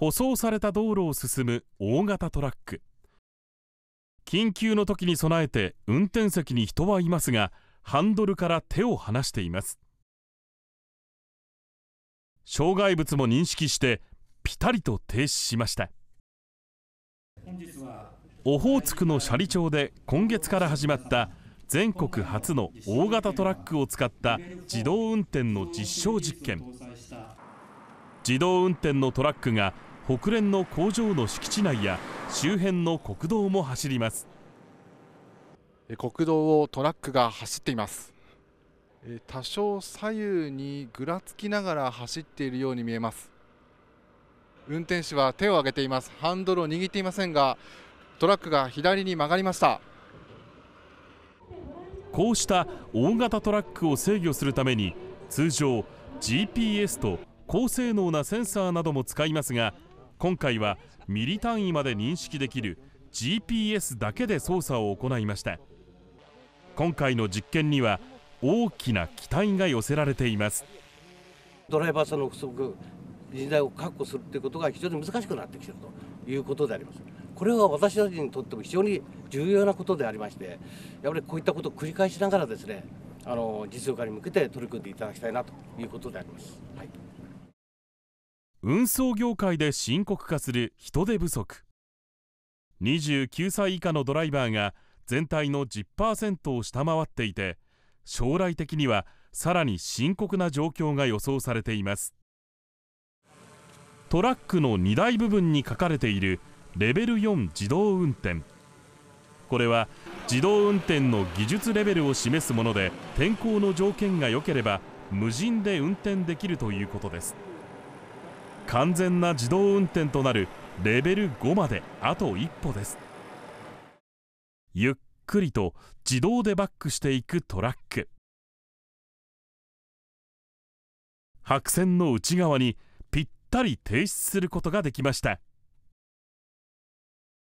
舗装された道路を進む大型トラック緊急の時に備えて運転席に人はいますがハンドルから手を離しています障害物も認識してピタリと停止しましたオホーツクの斜里町で今月から始まった全国初の大型トラックを使った自動運転の実証実験自動運転のトラックが国連の工場の敷地内や周辺の国道も走ります国道をトラックが走っています多少左右にぐらつきながら走っているように見えます運転手は手を挙げていますハンドルを握っていませんがトラックが左に曲がりましたこうした大型トラックを制御するために通常 GPS と高性能なセンサーなども使いますが今回はミリ単位まで認識できる GPS だけで操作を行いました今回の実験には大きな期待が寄せられていますドライバーさんの不足人材を確保するということが非常に難しくなってきているということでありますこれは私たちにとっても非常に重要なことでありましてやはりこういったことを繰り返しながらですねあの実用化に向けて取り組んでいただきたいなということであります。はい運送業界で深刻化する人手不足29歳以下のドライバーが全体の10%を下回っていて将来的にはさらに深刻な状況が予想されていますトラックの荷台部分に書かれているレベル4自動運転これは自動運転の技術レベルを示すもので天候の条件が良ければ無人で運転できるということです完全な自動運転となるレベル5まであと一歩ですゆっくりと自動でバックしていくトラック白線の内側にぴったり停止することができました